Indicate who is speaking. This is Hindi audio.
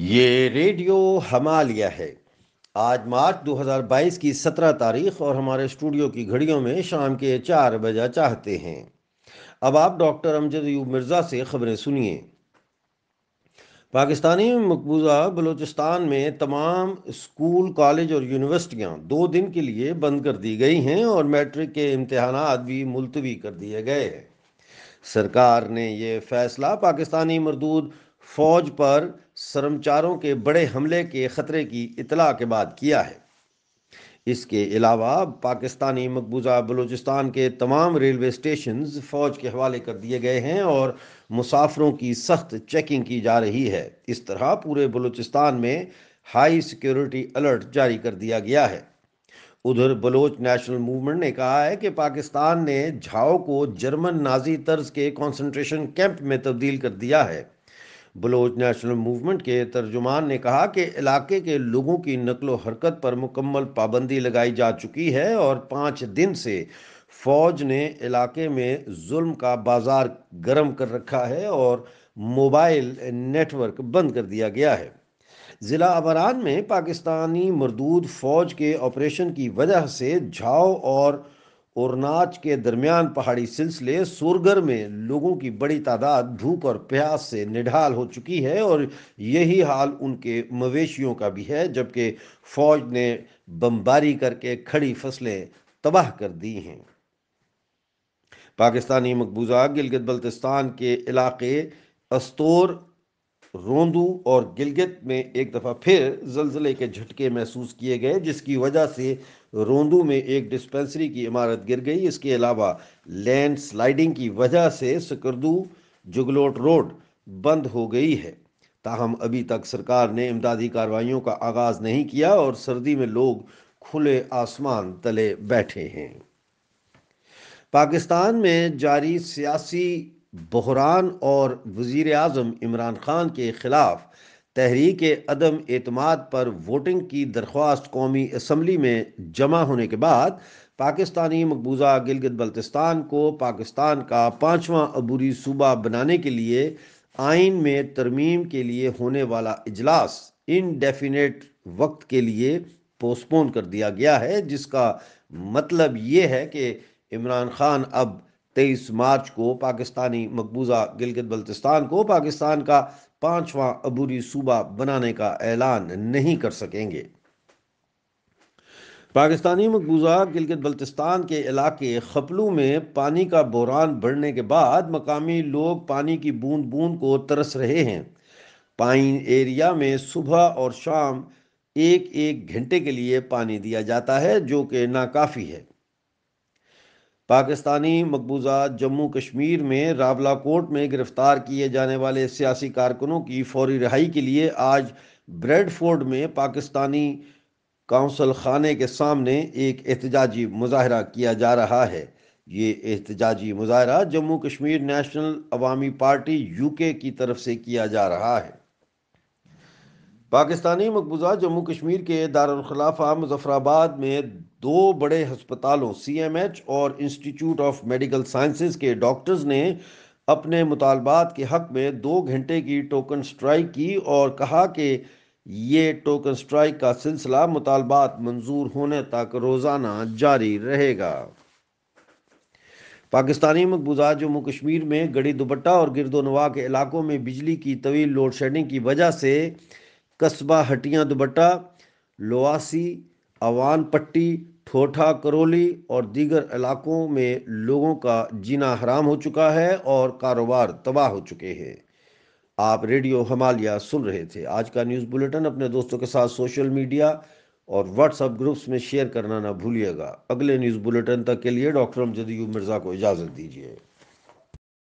Speaker 1: ये रेडियो हमालिया है आज मार्च 2022 की 17 तारीख और हमारे स्टूडियो की घड़ियों में शाम के चार बजा चाहते हैं अब आप डॉक्टर अमजद यूब मिर्ज़ा से खबरें सुनिए पाकिस्तानी मकबूजा बलूचिस्तान में तमाम स्कूल कॉलेज और यूनिवर्सिटियां दो दिन के लिए बंद कर दी गई हैं और मैट्रिक के इम्तहान भी मुलतवी कर दिए गए हैं सरकार ने यह फैसला पाकिस्तानी मरदूद फौज पर शर्मचारों के बड़े हमले के खतरे की इतला के बाद किया है इसके अलावा पाकिस्तानी मकबूजा बलूचिस्तान के तमाम रेलवे स्टेशन फ़ौज के हवाले कर दिए गए हैं और मुसाफरों की सख्त चेकिंग की जा रही है इस तरह पूरे बलूचिस्तान में हाई सिक्योरिटी अलर्ट जारी कर दिया गया है उधर बलोच नेशनल मूवमेंट ने कहा है कि पाकिस्तान ने झाओ को जर्मन नाजी तर्ज के कंसंट्रेशन कैंप में तब्दील कर दिया है बलोच नेशनल मूवमेंट के तर्जुमान ने कहा कि इलाके के लोगों की नकलो हरकत पर मुकम्मल पाबंदी लगाई जा चुकी है और पाँच दिन से फौज ने इलाके में जुल्म का बाजार गर्म कर रखा है और मोबाइल नेटवर्क बंद कर दिया गया है ज़िला अबरान में पाकिस्तानी मरदूद फ़ौज के ऑपरेशन की वजह से झाओ और और नाच के दरमियान पहाड़ी सिलसिले सोरगर में लोगों की बड़ी तादाद भूख और प्यास से निढाल हो चुकी है और यही हाल उनके मवेशियों का भी है जबकि फौज ने बमबारी करके खड़ी फसलें तबाह कर दी हैं पाकिस्तानी मकबूजा गिलगित बल्तिस्तान के इलाके अस्तोर रोंदू और गिलगित में एक दफ़ा फिर जलजिले के झटके महसूस किए गए जिसकी वजह से रोंदू में एक डिस्पेंसरी की इमारत गिर गई इसके अलावा लैंड स्लाइडिंग की वजह से सकरदू जुगलोट रोड बंद हो गई है ताहम अभी तक सरकार ने इमदादी कार्रवाइयों का आगाज़ नहीं किया और सर्दी में लोग खुले आसमान तले बैठे हैं पाकिस्तान में जारी सियासी बहरान और वज़ी अजम इमरान ख़ान के ख़िलाफ़ तहरीक अदम अतमाद पर वोटिंग की दरख्वास्त कौमी असम्बली में जमा होने के बाद पाकिस्तानी मकबूजा गिलगित बल्तिस्तान को पाकिस्तान का पाँचवा अबूरी सूबा बनाने के लिए आइन में तरमीम के लिए होने वाला इजलास इनडेफिनेट वक्त के लिए पोस्टपोन कर दिया गया है जिसका मतलब ये है कि इमरान खान अब तेईस मार्च को पाकिस्तानी मकबूजा गिलगित बल्तिस्तान को पाकिस्तान का पांचवां अबूरी सूबा बनाने का ऐलान नहीं कर सकेंगे पाकिस्तानी मकबूजा गिलगित बल्तिस्तान के इलाके खपलू में पानी का बहरान बढ़ने के बाद मकामी लोग पानी की बूंद बूंद को तरस रहे हैं पाइन एरिया में सुबह और शाम एक एक घंटे के लिए पानी दिया जाता है जो कि नाकाफ़ी है पाकिस्तानी मकबूजा जम्मू कश्मीर में रावला कोर्ट में गिरफ्तार किए जाने वाले सियासी कारकुनों की फौरी रिहाई के लिए आज ब्रेडफोर्ड में पाकिस्तानी काउंसल खाने के सामने एक एहतजाजी मुजाहरा किया जा रहा है ये एहतजाजी मुजाहरा Jammu Kashmir National Awami Party UK की तरफ से किया जा रहा है पाकिस्तानी मकबूजा जम्मू कश्मीर के दारखिलाफ़ा मुजफ्फराबाद में दो बड़े हस्पतालों सी एम एच और इंस्टीट्यूट ऑफ मेडिकल साइंस के डॉक्टर्स ने अपने मुतालबात के हक़ में दो घंटे की टोकन स्ट्राइक की और कहा कि ये टोकन स्ट्राइक का सिलसिला मुतालबात मंजूर होने तक रोज़ाना जारी रहेगा पाकिस्तानी मकबूजा जम्मू कश्मीर में गड़ी दुपट्टा और गिरदोनवा के इलाकों में बिजली की तवील लोड शेडिंग की वजह से कस्बा हटिया दुबट्टा लोआसी अवान पट्टी ठोठा करोली और दीगर इलाकों में लोगों का जीना हराम हो चुका है और कारोबार तबाह हो चुके हैं आप रेडियो हमालिया सुन रहे थे आज का न्यूज़ बुलेटिन अपने दोस्तों के साथ सोशल मीडिया और व्हाट्सएप ग्रुप्स में शेयर करना ना भूलिएगा अगले न्यूज़ बुलेटिन तक के लिए डॉक्टर अमजदयू मिर्ज़ा को इजाज़त दीजिए